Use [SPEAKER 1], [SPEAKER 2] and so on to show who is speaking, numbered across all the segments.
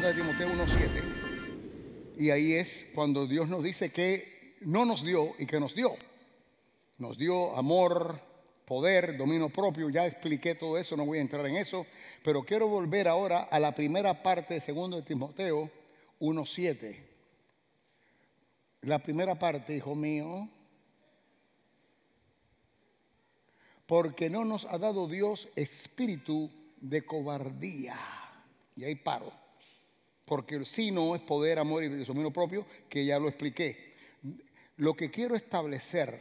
[SPEAKER 1] de Timoteo 1.7. Y ahí es cuando Dios nos dice que no nos dio y que nos dio. Nos dio amor, poder, dominio propio, ya expliqué todo eso, no voy a entrar en eso, pero quiero volver ahora a la primera parte de segundo de Timoteo 1.7. La primera parte, hijo mío, porque no nos ha dado Dios espíritu de cobardía. Y ahí paro. Porque si no es poder, amor y dominio propio, que ya lo expliqué. Lo que quiero establecer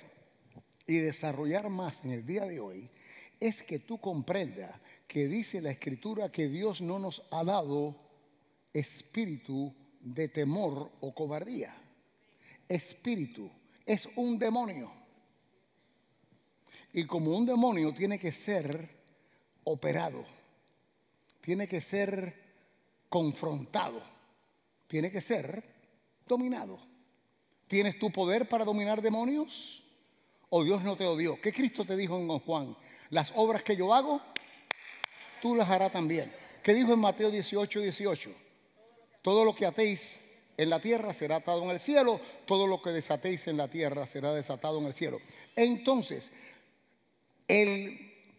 [SPEAKER 1] y desarrollar más en el día de hoy es que tú comprendas que dice la escritura que Dios no nos ha dado espíritu de temor o cobardía. Espíritu es un demonio. Y como un demonio tiene que ser operado, tiene que ser confrontado, tiene que ser dominado. ¿Tienes tu poder para dominar demonios? ¿O Dios no te odió? ¿Qué Cristo te dijo en Juan? Las obras que yo hago, tú las harás también. ¿Qué dijo en Mateo 18, 18? Todo lo que atéis en la tierra será atado en el cielo, todo lo que desatéis en la tierra será desatado en el cielo. Entonces,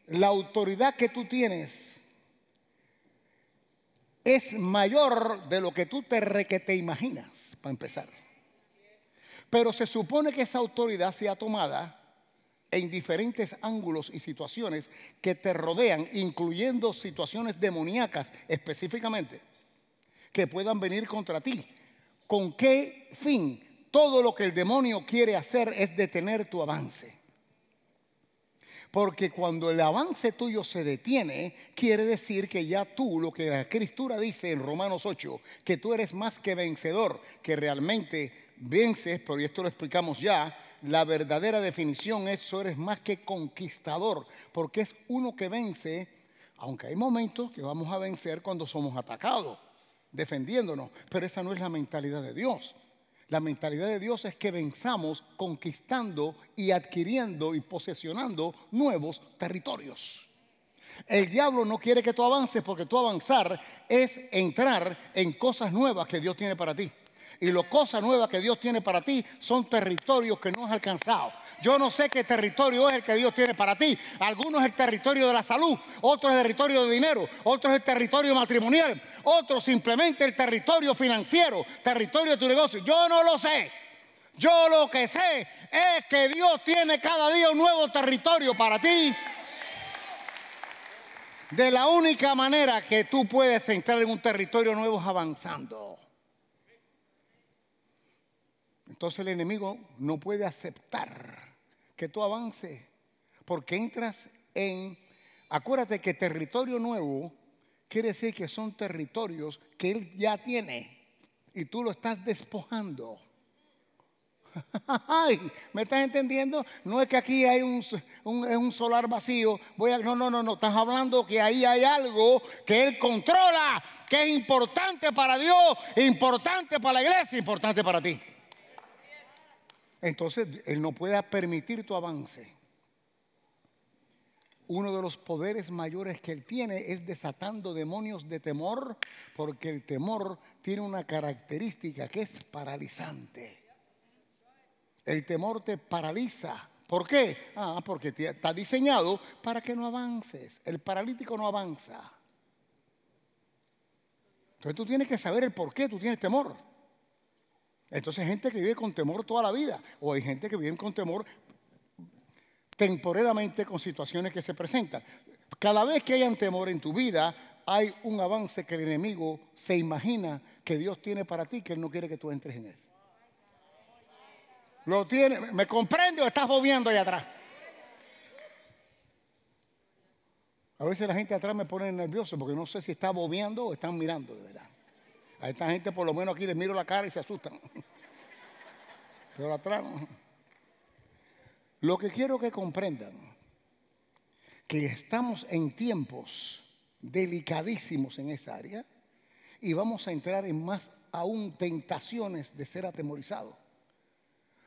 [SPEAKER 1] la autoridad que tú tienes es mayor de lo que tú te, imaginas, para empezar. Pero se supone que esa autoridad sea tomada en diferentes ángulos y situaciones que te rodean, incluyendo situaciones demoníacas específicamente, que puedan venir contra ti. ¿Con qué fin? Todo lo que el demonio quiere hacer es detener tu avance. Porque cuando el avance tuyo se detiene, quiere decir que ya tú, lo que la Escritura dice en Romanos 8, que tú eres más que vencedor, que realmente vences, pero esto lo explicamos ya, la verdadera definición es, eso eres más que conquistador, porque es uno que vence, aunque hay momentos que vamos a vencer cuando somos atacados, defendiéndonos, pero esa no es la mentalidad de Dios. La mentalidad de Dios es que venzamos conquistando y adquiriendo y posesionando nuevos territorios. El diablo no quiere que tú avances porque tú avanzar es entrar en cosas nuevas que Dios tiene para ti. Y las cosas nuevas que Dios tiene para ti son territorios que no has alcanzado. Yo no sé qué territorio es el que Dios tiene para ti. Algunos es el territorio de la salud, otro es el territorio de dinero, otros es el territorio matrimonial, otro simplemente el territorio financiero, territorio de tu negocio. Yo no lo sé. Yo lo que sé es que Dios tiene cada día un nuevo territorio para ti. De la única manera que tú puedes entrar en un territorio nuevo es avanzando. Entonces el enemigo no puede aceptar que tú avances porque entras en, acuérdate que territorio nuevo quiere decir que son territorios que él ya tiene y tú lo estás despojando. ¿Me estás entendiendo? No es que aquí hay un, solar vacío. Voy no, no, no, no. Estás hablando que ahí hay algo que Él controla, que es importante para Dios, importante para la iglesia, importante para ti. Entonces, Él no puede permitir tu avance uno de los poderes mayores que él tiene es desatando demonios de temor, porque el temor tiene una característica que es paralizante. El temor te paraliza. ¿Por qué? Ah, porque está diseñado para que no avances. El paralítico no avanza. Entonces tú tienes que saber el por qué tú tienes temor. Entonces hay gente que vive con temor toda la vida, o hay gente que vive con temor temporeramente con situaciones que se presentan. Cada vez que hayan temor en tu vida, hay un avance que el enemigo se imagina que Dios tiene para ti, que Él no quiere que tú entres en Él. Lo tiene, ¿me comprende o estás bobeando ahí atrás? A veces la gente atrás me pone nervioso porque no sé si está bobeando o están mirando de verdad. A esta gente por lo menos aquí les miro la cara y se asustan. Pero atrás no. Lo que quiero que comprendan, que estamos en tiempos delicadísimos en esa área y vamos a entrar en más aún tentaciones de ser atemorizados.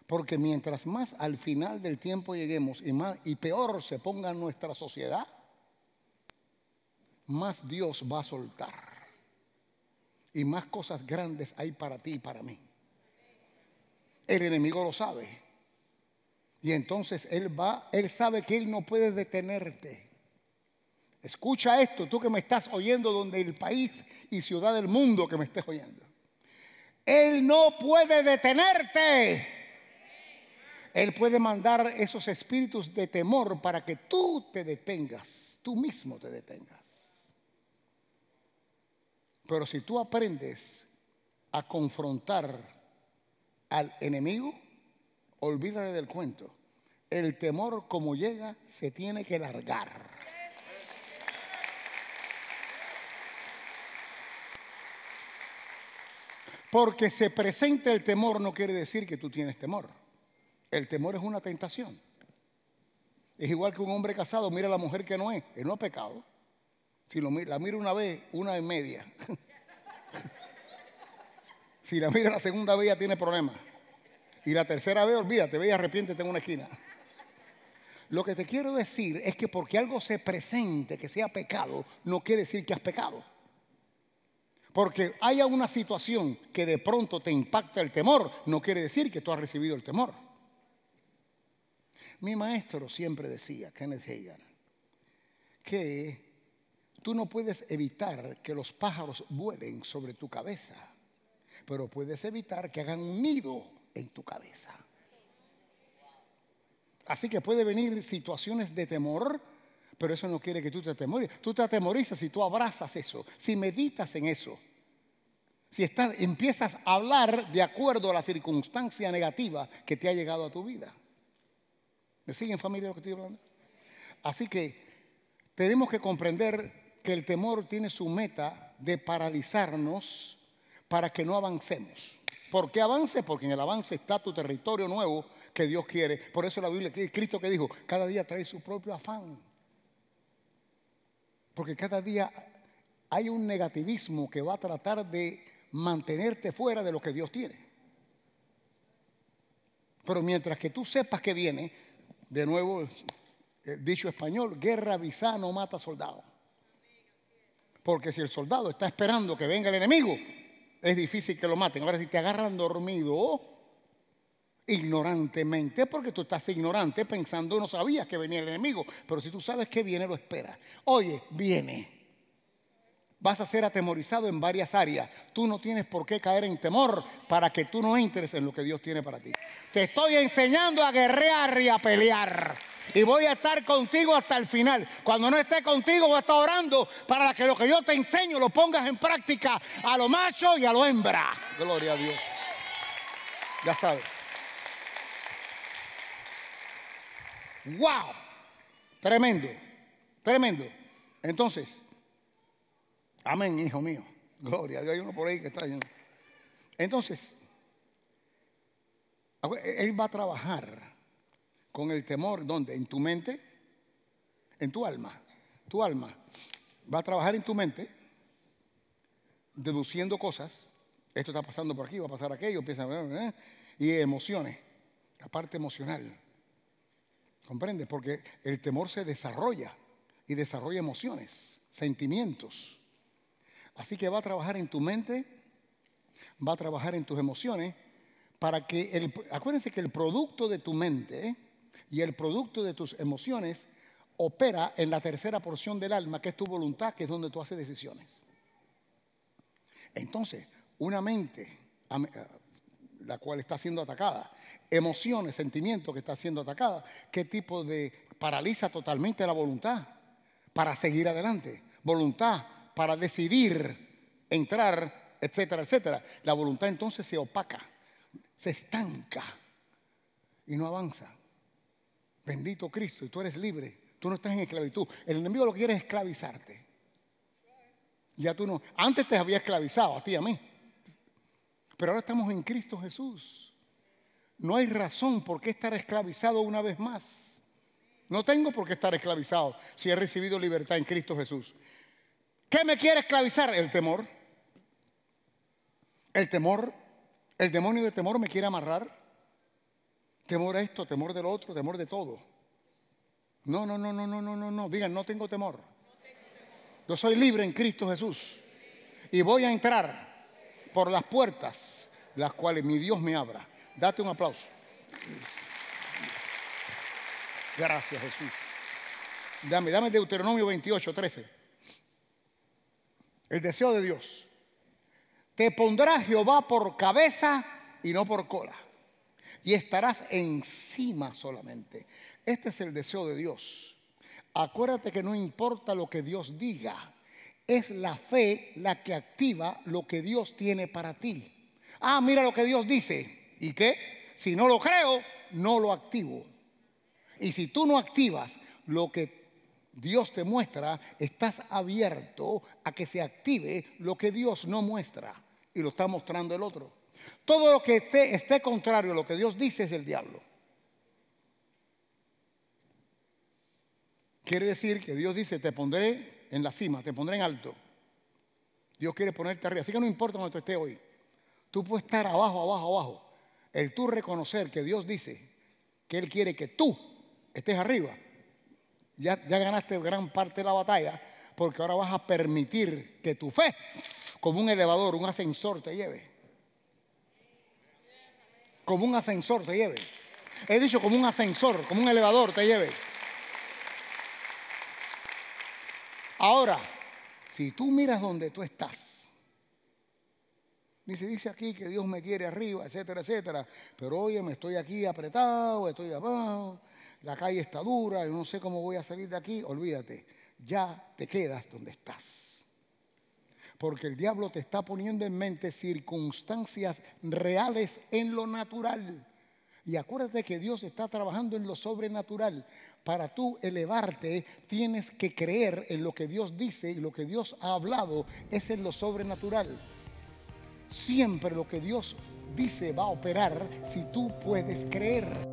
[SPEAKER 1] Porque mientras más al final del tiempo lleguemos y, más, y peor se ponga nuestra sociedad, más Dios va a soltar. Y más cosas grandes hay para ti y para mí. El enemigo lo sabe. Y entonces Él va, Él sabe que Él no puede detenerte. Escucha esto, tú que me estás oyendo donde el país y ciudad del mundo que me estés oyendo. Él no puede detenerte. Él puede mandar esos espíritus de temor para que tú te detengas, tú mismo te detengas. Pero si tú aprendes a confrontar al enemigo, Olvídate del cuento. El temor como llega se tiene que largar. Porque se presenta el temor no quiere decir que tú tienes temor. El temor es una tentación. Es igual que un hombre casado mira a la mujer que no es. Él no ha pecado. Si la mira una vez, una y media. si la mira la segunda vez ya tiene problemas. Y la tercera vez, olvídate, ve y arrepiéntete en una esquina. Lo que te quiero decir es que porque algo se presente que sea pecado, no quiere decir que has pecado. Porque haya una situación que de pronto te impacta el temor, no quiere decir que tú has recibido el temor. Mi maestro siempre decía, Kenneth Hagan, que tú no puedes evitar que los pájaros vuelen sobre tu cabeza, pero puedes evitar que hagan un nido en tu cabeza. Así que puede venir situaciones de temor, pero eso no quiere que tú te atemorices. Tú te atemorizas si tú abrazas eso, si meditas en eso. Si estás, empiezas a hablar de acuerdo a la circunstancia negativa que te ha llegado a tu vida. ¿Me siguen familia lo que estoy hablando? Así que tenemos que comprender que el temor tiene su meta de paralizarnos para que no avancemos. ¿Por qué avance? Porque en el avance está tu territorio nuevo que Dios quiere. Por eso la Biblia, Cristo que dijo, cada día trae su propio afán. Porque cada día hay un negativismo que va a tratar de mantenerte fuera de lo que Dios tiene. Pero mientras que tú sepas que viene, de nuevo, eh, dicho español, guerra avisada no mata soldado. Porque si el soldado está esperando que venga el enemigo, es difícil que lo maten. Ahora, si te agarran dormido, ignorantemente, porque tú estás ignorante pensando, no sabías que venía el enemigo, pero si tú sabes que viene, lo esperas. Oye, viene. Vas a ser atemorizado en varias áreas. Tú no tienes por qué caer en temor para que tú no entres en lo que Dios tiene para ti. Te estoy enseñando a guerrear y a pelear y voy a estar contigo hasta el final. Cuando no esté contigo, voy a estar orando para que lo que yo te enseño lo pongas en práctica a lo macho y a lo hembra. Gloria a Dios. Ya sabes. ¡Wow! Tremendo, tremendo. Entonces, amén, hijo mío. Gloria a Dios. Hay uno por ahí que está lleno. Entonces, Él va a trabajar con el temor, ¿dónde? En tu mente, en tu alma. Tu alma va a trabajar en tu mente, deduciendo cosas. Esto está pasando por aquí, va a pasar aquello, piensa, ¿eh? y emociones, la parte emocional. ¿Comprendes? Porque el temor se desarrolla y desarrolla emociones, sentimientos. Así que va a trabajar en tu mente, va a trabajar en tus emociones, para que, el, acuérdense que el producto de tu mente y el producto de tus emociones opera en la tercera porción del alma, que es tu voluntad, que es donde tú haces decisiones. Entonces, una mente, eh, la cual está siendo atacada, emociones, sentimientos que está siendo atacada, ¿qué tipo de paraliza totalmente la voluntad para seguir adelante? Voluntad para decidir entrar, etcétera, etcétera. La voluntad entonces se opaca, se estanca y no avanza. Bendito Cristo, y tú eres libre. Tú no estás en esclavitud. El enemigo lo quiere es esclavizarte. Ya tú no. Antes te había esclavizado a ti y a mí. Pero ahora estamos en Cristo Jesús. No hay razón por qué estar esclavizado una vez más. No tengo por qué estar esclavizado si he recibido libertad en Cristo Jesús. ¿Qué me quiere esclavizar? El temor. El temor. El demonio de temor me quiere amarrar. Temor a esto, temor de lo otro, temor de todo. No, no, no, no, no, no, no, no. Digan, no tengo temor. Yo soy libre en Cristo Jesús. Y voy a entrar por las puertas las cuales mi Dios me abra. Date un aplauso. Gracias, Jesús. Dame, dame Deuteronomio 28, 13. El deseo de Dios. Te pondrá Jehová por cabeza y no por cola y estarás encima solamente. Este es el deseo de Dios. Acuérdate que no importa lo que Dios diga, es la fe la que activa lo que Dios tiene para ti. Ah, mira lo que Dios dice. ¿Y qué? Si no lo creo, no lo activo. Y si tú no activas lo que Dios te muestra, estás abierto a que se active lo que Dios no muestra y lo está mostrando el otro. Todo lo que esté, contrario a lo que Dios dice es el diablo. Quiere decir que Dios dice, te pondré en la cima, te pondré en alto. Dios quiere ponerte arriba. Así que no importa donde tú estés hoy. Tú puedes estar abajo, abajo, abajo. El tú reconocer que Dios dice que Él quiere que tú estés arriba. Ya, ya ganaste gran parte de la batalla porque ahora vas a permitir que tu fe, como un elevador, un ascensor, te lleve como un ascensor te lleve. He dicho como un ascensor, como un elevador te lleve. Ahora, si tú miras donde tú estás, se dice aquí que Dios me quiere arriba, etcétera, etcétera, pero oye, me estoy aquí apretado, estoy abajo, la calle está dura, no sé cómo voy a salir de aquí, olvídate, ya te quedas donde estás porque el diablo te está poniendo en mente circunstancias reales en lo natural. Y acuérdate que Dios está trabajando en lo sobrenatural. Para tú elevarte tienes que creer en lo que Dios dice y lo que Dios ha hablado es en lo sobrenatural. Siempre lo que Dios dice va a operar si tú puedes creer.